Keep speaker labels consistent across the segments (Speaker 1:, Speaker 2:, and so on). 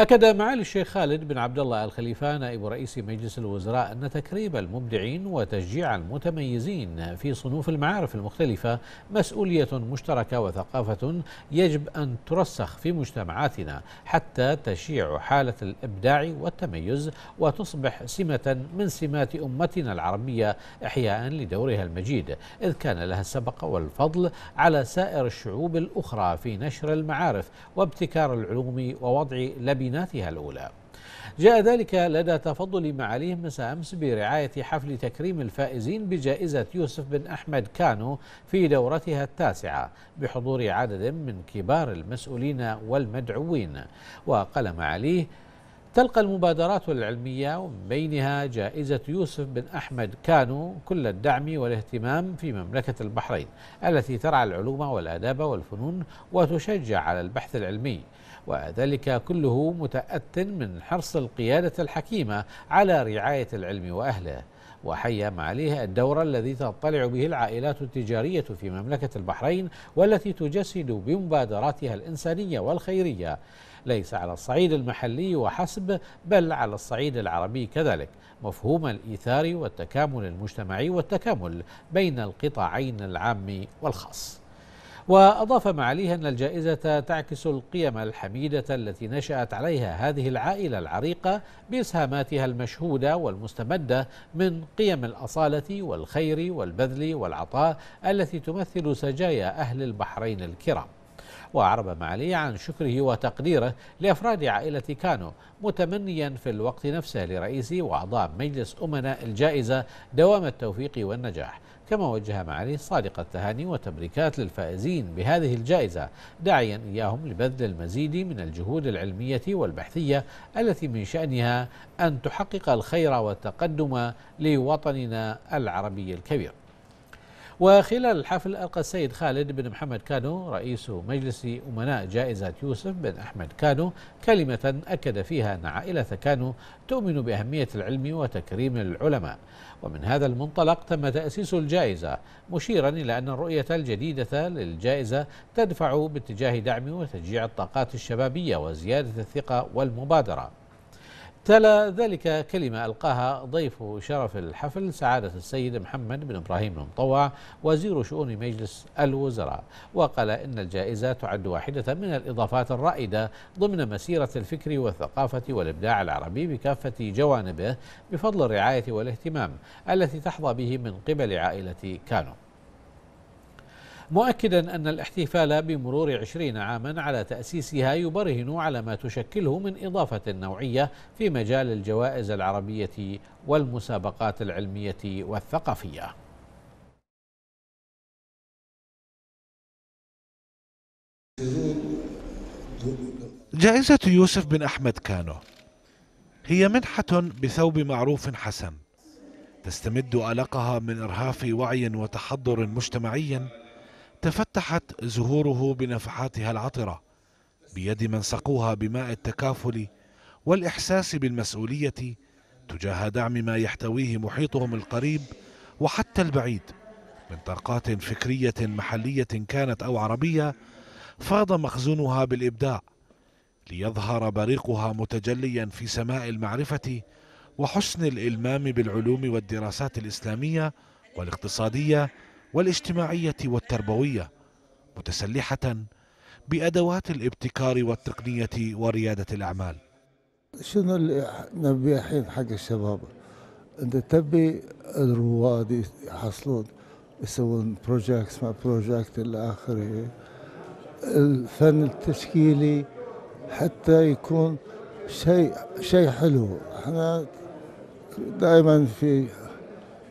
Speaker 1: أكد معالي الشيخ خالد بن عبد الله الخليفة نائب رئيس مجلس الوزراء أن تكريم المبدعين وتشجيع المتميزين في صنوف المعارف المختلفة مسؤولية مشتركة وثقافة يجب أن ترسخ في مجتمعاتنا حتى تشيع حالة الإبداع والتميز وتصبح سمة من سمات أمتنا العربية إحياء لدورها المجيد إذ كان لها السبق والفضل على سائر الشعوب الأخرى في نشر المعارف وابتكار العلوم ووضع لبنة تدويناتها الأولى جاء ذلك لدى تفضل معاليهم مساء أمس برعاية حفل تكريم الفائزين بجائزة يوسف بن أحمد كانو في دورتها التاسعة بحضور عدد من كبار المسؤولين والمدعوين وقال معاليه تلقى المبادرات العلمية ومن بينها جائزة يوسف بن أحمد كانو كل الدعم والاهتمام في مملكة البحرين التي ترعى العلوم والآداب والفنون وتشجع على البحث العلمي وذلك كله متأت من حرص القيادة الحكيمة على رعاية العلم وأهله وحي عليها الدور الذي تطلع به العائلات التجارية في مملكة البحرين والتي تجسد بمبادراتها الإنسانية والخيرية ليس على الصعيد المحلي وحسب بل على الصعيد العربي كذلك مفهوم الإيثار والتكامل المجتمعي والتكامل بين القطاعين العام والخاص وأضاف معاليه أن الجائزة تعكس القيم الحميدة التي نشأت عليها هذه العائلة العريقة بإسهاماتها المشهودة والمستمدة من قيم الأصالة والخير والبذل والعطاء التي تمثل سجايا أهل البحرين الكرام وأعرب معاليه عن شكره وتقديره لأفراد عائلة كانو متمنيا في الوقت نفسه لرئيس وأعضاء مجلس أمناء الجائزة دوام التوفيق والنجاح كما وجه معاليه صادق التهاني وتبريكات للفائزين بهذه الجائزة داعيا إياهم لبذل المزيد من الجهود العلمية والبحثية التي من شأنها أن تحقق الخير والتقدم لوطننا العربي الكبير وخلال الحفل ألقى السيد خالد بن محمد كانو رئيس مجلس أمناء جائزة يوسف بن أحمد كانو كلمة أكد فيها أن عائلة كانو تؤمن بأهمية العلم وتكريم العلماء ومن هذا المنطلق تم تأسيس الجائزة مشيرا إلى أن الرؤية الجديدة للجائزة تدفع باتجاه دعم وتشجيع الطاقات الشبابية وزيادة الثقة والمبادرة تلا ذلك كلمة ألقاها ضيف شرف الحفل سعادة السيد محمد بن إبراهيم المطوع وزير شؤون مجلس الوزراء وقال إن الجائزة تعد واحدة من الإضافات الرائدة ضمن مسيرة الفكر والثقافة والإبداع العربي بكافة جوانبه بفضل الرعاية والاهتمام التي تحظى به من قبل عائلة كانو مؤكدا أن الاحتفال بمرور عشرين عاما على تأسيسها يبرهن على ما تشكله من إضافة نوعية في مجال الجوائز العربية والمسابقات العلمية والثقافية
Speaker 2: جائزة يوسف بن أحمد كانو هي منحة بثوب معروف حسن تستمد ألقها من إرهاف وعي وتحضر مجتمعي تفتحت زهوره بنفحاتها العطرة بيد من سقوها بماء التكافل والإحساس بالمسؤولية تجاه دعم ما يحتويه محيطهم القريب وحتى البعيد من طاقات فكرية محلية كانت أو عربية فاض مخزونها بالإبداع ليظهر بريقها متجليا في سماء المعرفة وحسن الإلمام بالعلوم والدراسات الإسلامية والاقتصادية والاجتماعية والتربوية متسلحة بأدوات الابتكار والتقنية وريادة الأعمال شنو اللي نبي الحين حق الشباب انت تبي الرواد يحصلون يسوون بروجكتس مع بروجكت الى اخره الفن التشكيلي حتى يكون شيء شيء حلو احنا دائما في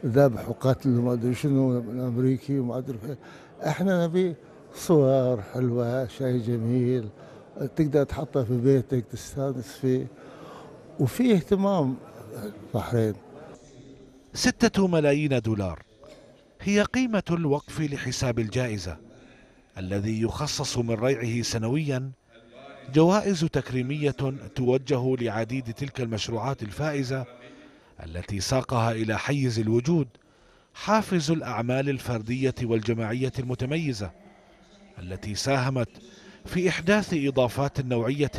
Speaker 2: ذبح وقتل وما ادري شنو الامريكي وما ادري إيه. احنا نبي صور حلوه شيء جميل تقدر تحطه في بيتك تستانس فيه وفي اهتمام البحرين ستة ملايين دولار هي قيمة الوقف لحساب الجائزة الذي يخصص من ريعه سنويا جوائز تكريمية توجه لعديد تلك المشروعات الفائزة التي ساقها إلى حيز الوجود حافز الأعمال الفردية والجماعية المتميزة التي ساهمت في إحداث إضافات نوعية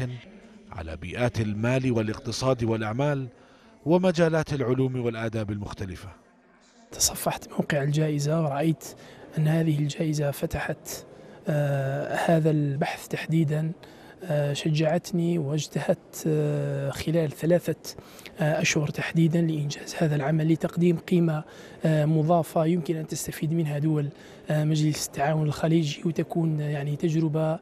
Speaker 2: على بيئات المال والاقتصاد والأعمال ومجالات العلوم والآداب المختلفة تصفحت موقع الجائزة ورأيت أن هذه الجائزة فتحت آه هذا البحث تحديدا آه، شجعتني واجتهدت آه، خلال ثلاثة آه، أشهر تحديدا لإنجاز هذا العمل لتقديم قيمة مضافة يمكن أن تستفيد منها دول مجلس التعاون الخليجي وتكون يعني تجربة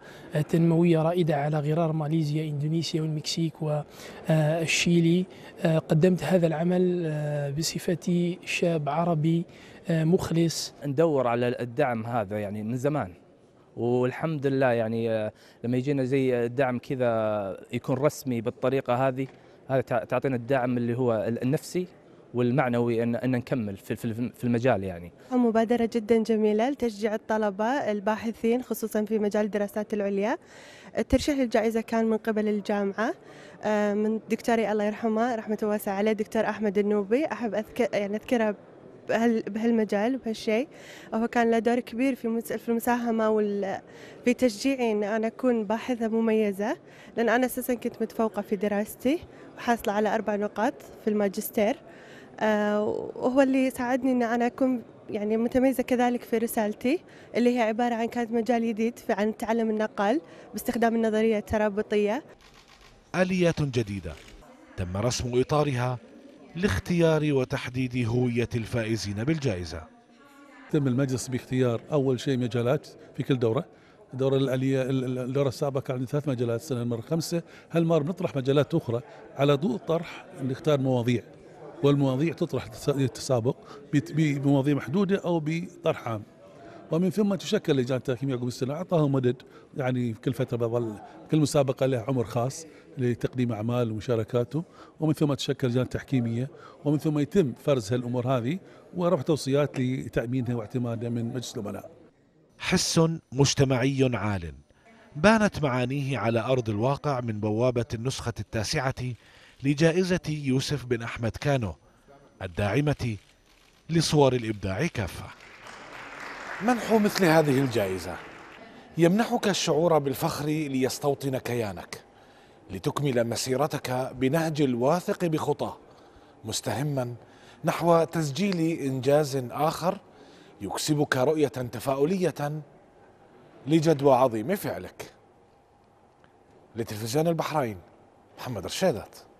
Speaker 2: تنموية رائدة على غرار ماليزيا إندونيسيا والمكسيك والشيلي قدمت هذا العمل بصفتي
Speaker 1: شاب عربي مخلص ندور على الدعم هذا يعني من زمان والحمد لله يعني آه، لما يجينا زي الدعم كذا يكون رسمي بالطريقه هذه هذا تعطينا الدعم اللي هو النفسي والمعنوي ان ان
Speaker 2: نكمل في في المجال يعني.
Speaker 1: مبادره جدا جميله لتشجيع الطلبه الباحثين خصوصا في مجال الدراسات العليا. الترشيح للجائزه كان من قبل الجامعه آه، من دكتوري الله يرحمه رحمه واسعه عليه دكتور احمد النوبي احب اذكر يعني اذكره بهالمجال وبهالشيء هو كان له دور كبير في في المساهمه وال في تشجيعي ان انا اكون باحثه مميزه لان انا اساسا كنت متفوقه في دراستي وحاصله على اربع نقاط في الماجستير آه، وهو اللي ساعدني ان انا اكون يعني متميزه كذلك في رسالتي اللي هي عباره عن كانت مجال جديد عن تعلم النقل باستخدام النظريه الترابطيه
Speaker 2: اليات جديده تم رسم اطارها لاختيار وتحديد هوية الفائزين بالجائزة تم المجلس باختيار أول شيء مجالات في كل دورة الدورة الألية الدورة السابقة عندنا ثلاث مجالات السنة المرة خمسة هالمرة بنطرح مجالات أخرى على ضوء طرح نختار مواضيع والمواضيع تطرح التسابق بمواضيع محدودة أو بطرح عام ومن ثم تشكل لجان التحكيم يعقوب السلع أعطاه مدد يعني كل فتره بظل كل مسابقه لها عمر خاص لتقديم اعمال ومشاركاته ومن ثم تشكل لجان تحكيميه ومن ثم يتم فرز هالامور هذه ورفع توصيات لتامينها واعتمادها من مجلس الأمناء حس مجتمعي عال بانت معانيه على ارض الواقع من بوابه النسخه التاسعه لجائزه يوسف بن احمد كانو الداعمه لصور الابداع كافه. منح مثل هذه الجائزة يمنحك الشعور بالفخر ليستوطن كيانك لتكمل مسيرتك بنهج الواثق بخطاه مستهما نحو تسجيل إنجاز آخر يكسبك رؤية تفاؤلية لجدوى عظيم فعلك لتلفزيون البحرين محمد رشادات